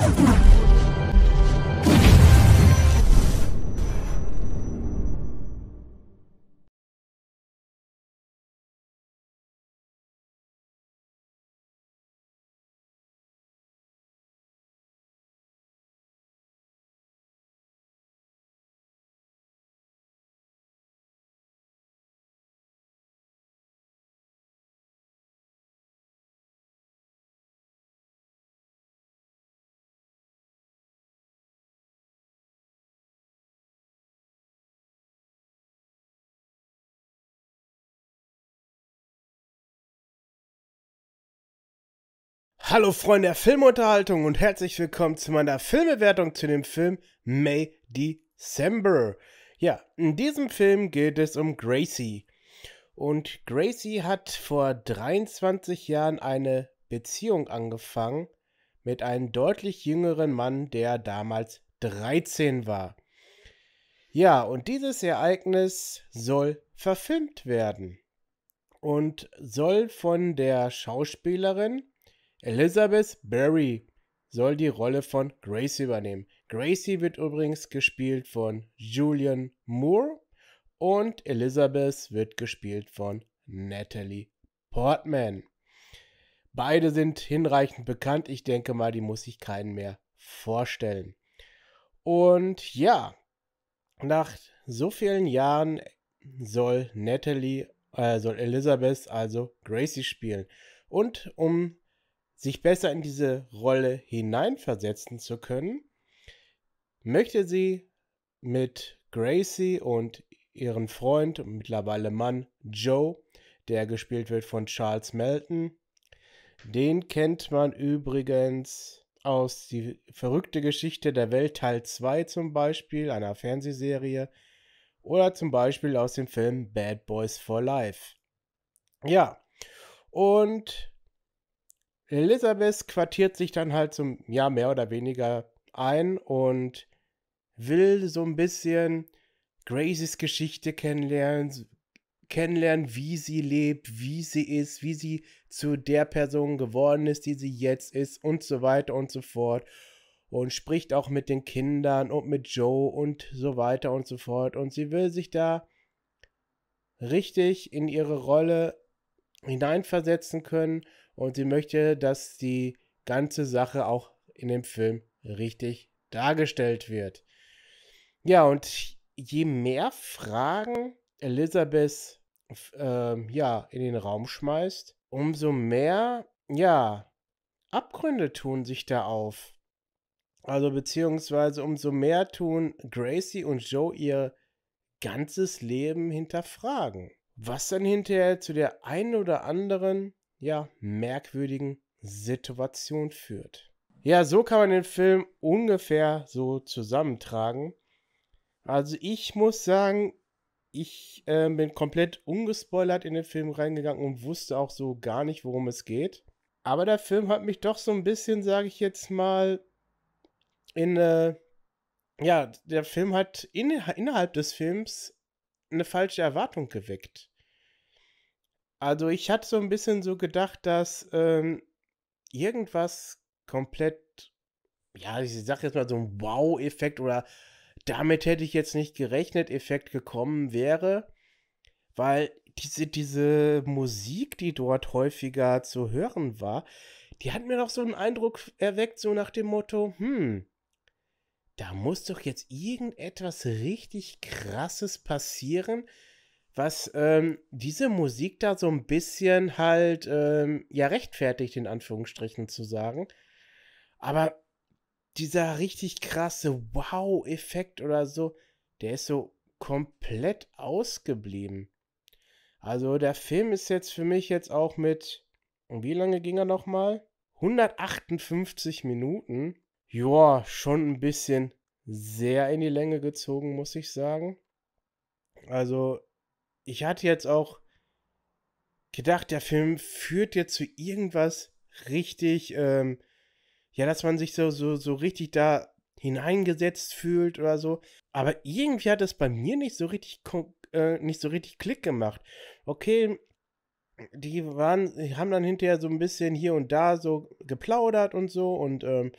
you Hallo Freunde der Filmunterhaltung und herzlich willkommen zu meiner Filmbewertung zu dem Film May December. Ja, in diesem Film geht es um Gracie. Und Gracie hat vor 23 Jahren eine Beziehung angefangen mit einem deutlich jüngeren Mann, der damals 13 war. Ja, und dieses Ereignis soll verfilmt werden und soll von der Schauspielerin Elizabeth Barry soll die Rolle von Gracie übernehmen. Gracie wird übrigens gespielt von Julian Moore und Elizabeth wird gespielt von Natalie Portman. Beide sind hinreichend bekannt. Ich denke mal, die muss ich keinen mehr vorstellen. Und ja, nach so vielen Jahren soll Natalie, äh, soll Elizabeth also Gracie spielen. Und um sich besser in diese Rolle hineinversetzen zu können, möchte sie mit Gracie und ihren Freund und mittlerweile Mann Joe, der gespielt wird von Charles Melton. Den kennt man übrigens aus Die verrückte Geschichte der Welt Teil 2 zum Beispiel, einer Fernsehserie, oder zum Beispiel aus dem Film Bad Boys for Life. Ja, und Elizabeth quartiert sich dann halt zum, ja, mehr oder weniger ein und will so ein bisschen Graces Geschichte kennenlernen, kennenlernen, wie sie lebt, wie sie ist, wie sie zu der Person geworden ist, die sie jetzt ist und so weiter und so fort. Und spricht auch mit den Kindern und mit Joe und so weiter und so fort. Und sie will sich da richtig in ihre Rolle hineinversetzen können und sie möchte, dass die ganze Sache auch in dem Film richtig dargestellt wird. Ja, und je mehr Fragen Elisabeth äh, ja, in den Raum schmeißt, umso mehr, ja, Abgründe tun sich da auf. Also beziehungsweise umso mehr tun Gracie und Joe ihr ganzes Leben hinterfragen. Was dann hinterher zu der einen oder anderen ja, merkwürdigen Situation führt. Ja, so kann man den Film ungefähr so zusammentragen. Also ich muss sagen, ich äh, bin komplett ungespoilert in den Film reingegangen und wusste auch so gar nicht, worum es geht. Aber der Film hat mich doch so ein bisschen, sage ich jetzt mal, in äh, ja, der Film hat in, innerhalb des Films eine falsche Erwartung geweckt. Also ich hatte so ein bisschen so gedacht, dass ähm, irgendwas komplett, ja, ich sag jetzt mal so ein Wow-Effekt oder damit hätte ich jetzt nicht gerechnet, Effekt gekommen wäre, weil diese, diese Musik, die dort häufiger zu hören war, die hat mir noch so einen Eindruck erweckt, so nach dem Motto, hm, da muss doch jetzt irgendetwas richtig Krasses passieren, was ähm, diese Musik da so ein bisschen halt ähm, ja rechtfertigt, in Anführungsstrichen zu sagen. Aber dieser richtig krasse Wow-Effekt oder so, der ist so komplett ausgeblieben. Also der Film ist jetzt für mich jetzt auch mit, und wie lange ging er nochmal? 158 Minuten. Joa, schon ein bisschen sehr in die Länge gezogen, muss ich sagen. Also ich hatte jetzt auch gedacht, der Film führt jetzt zu irgendwas richtig, ähm, ja, dass man sich so, so, so richtig da hineingesetzt fühlt oder so. Aber irgendwie hat es bei mir nicht so richtig, äh, nicht so richtig Klick gemacht. Okay, die waren, haben dann hinterher so ein bisschen hier und da so geplaudert und so und ähm,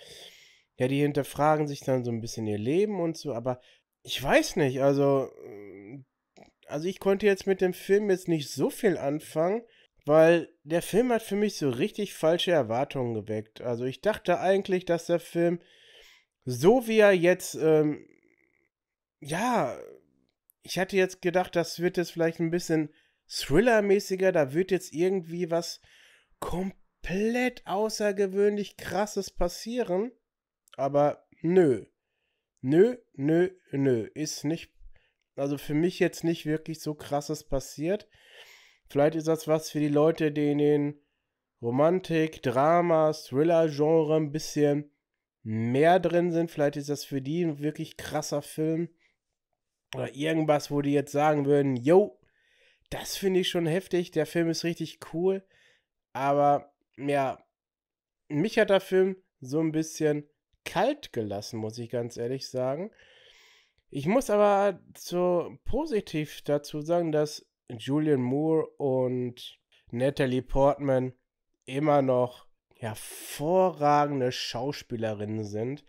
ja, die hinterfragen sich dann so ein bisschen ihr Leben und so, aber ich weiß nicht, also also ich konnte jetzt mit dem Film jetzt nicht so viel anfangen, weil der Film hat für mich so richtig falsche Erwartungen geweckt. Also ich dachte eigentlich, dass der Film so wie er jetzt, ähm, ja, ich hatte jetzt gedacht, das wird jetzt vielleicht ein bisschen Thriller-mäßiger, da wird jetzt irgendwie was komplett außergewöhnlich krasses passieren, aber nö. Nö, nö, nö, ist nicht also für mich jetzt nicht wirklich so krasses passiert. Vielleicht ist das was für die Leute, die in den Romantik, Drama, Thriller-Genre ein bisschen mehr drin sind. Vielleicht ist das für die ein wirklich krasser Film. Oder irgendwas, wo die jetzt sagen würden, yo, das finde ich schon heftig, der Film ist richtig cool. Aber ja, mich hat der Film so ein bisschen kalt gelassen, muss ich ganz ehrlich sagen. Ich muss aber so positiv dazu sagen, dass Julian Moore und Natalie Portman immer noch hervorragende Schauspielerinnen sind.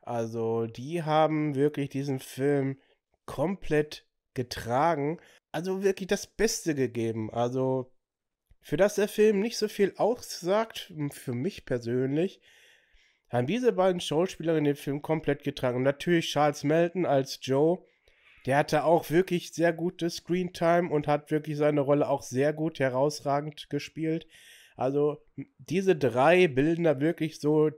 Also die haben wirklich diesen Film komplett getragen. Also wirklich das Beste gegeben. Also für das der Film nicht so viel aussagt, für mich persönlich, haben diese beiden Schauspielerinnen den Film komplett getragen. Und natürlich Charles Melton als Joe, der hatte auch wirklich sehr gute Screentime und hat wirklich seine Rolle auch sehr gut herausragend gespielt. Also diese drei bilden da wirklich so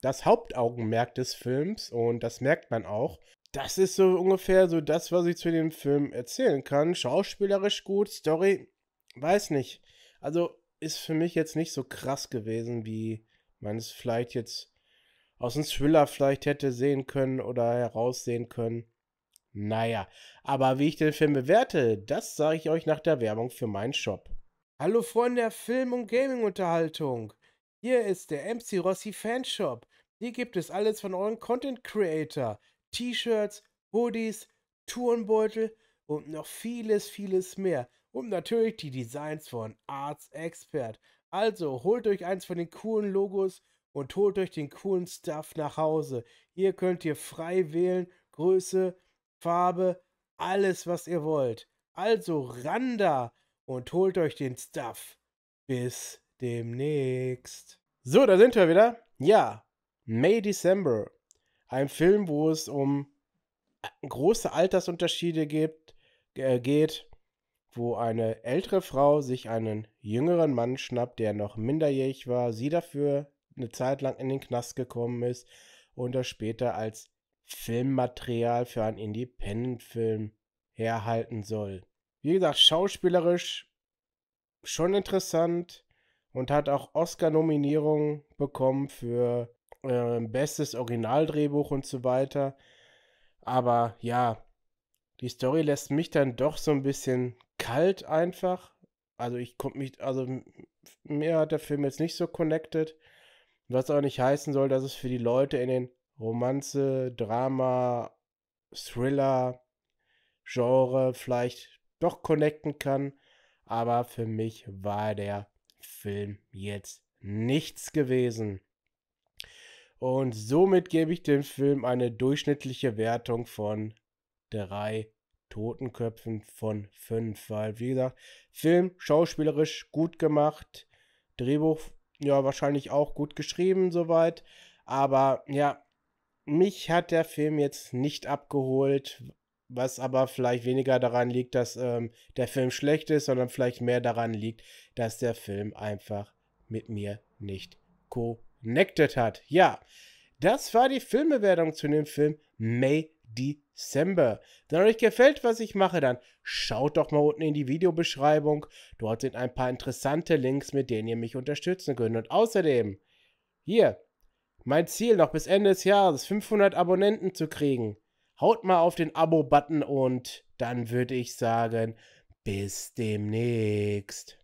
das Hauptaugenmerk des Films und das merkt man auch. Das ist so ungefähr so das, was ich zu dem Film erzählen kann. Schauspielerisch gut, Story, weiß nicht. Also ist für mich jetzt nicht so krass gewesen, wie man es vielleicht jetzt aus dem Thriller vielleicht hätte sehen können oder heraussehen können. Naja, aber wie ich den Film bewerte, das sage ich euch nach der Werbung für meinen Shop. Hallo Freunde der Film- und Gaming-Unterhaltung. Hier ist der MC Rossi Fanshop. Hier gibt es alles von euren Content Creator. T-Shirts, Hoodies, Turnbeutel und noch vieles, vieles mehr. Und natürlich die Designs von Arts Expert. Also holt euch eins von den coolen Logos und holt euch den coolen Stuff nach Hause. Hier könnt ihr frei wählen, Größe, Farbe, alles, was ihr wollt. Also ran da und holt euch den Stuff. Bis demnächst. So, da sind wir wieder. Ja, May December. Ein Film, wo es um äh, große Altersunterschiede gibt, äh, geht, wo eine ältere Frau sich einen jüngeren Mann schnappt, der noch minderjährig war, sie dafür eine Zeit lang in den Knast gekommen ist und das später als Filmmaterial für einen Independent-Film herhalten soll. Wie gesagt, schauspielerisch schon interessant und hat auch Oscar-Nominierungen bekommen für äh, bestes Originaldrehbuch und so weiter. Aber ja, die Story lässt mich dann doch so ein bisschen kalt einfach. Also ich komme mich, also mir hat der Film jetzt nicht so connected. Was auch nicht heißen soll, dass es für die Leute in den Romanze, Drama, Thriller, Genre vielleicht doch connecten kann. Aber für mich war der Film jetzt nichts gewesen. Und somit gebe ich dem Film eine durchschnittliche Wertung von drei Totenköpfen von fünf. Weil, wie gesagt, Film schauspielerisch gut gemacht, Drehbuch ja, wahrscheinlich auch gut geschrieben soweit. Aber ja, mich hat der Film jetzt nicht abgeholt, was aber vielleicht weniger daran liegt, dass ähm, der Film schlecht ist, sondern vielleicht mehr daran liegt, dass der Film einfach mit mir nicht connected hat. Ja, das war die Filmbewertung zu dem Film May Dezember. Wenn euch gefällt, was ich mache, dann schaut doch mal unten in die Videobeschreibung. Dort sind ein paar interessante Links, mit denen ihr mich unterstützen könnt. Und außerdem, hier, mein Ziel noch bis Ende des Jahres 500 Abonnenten zu kriegen. Haut mal auf den Abo-Button und dann würde ich sagen, bis demnächst.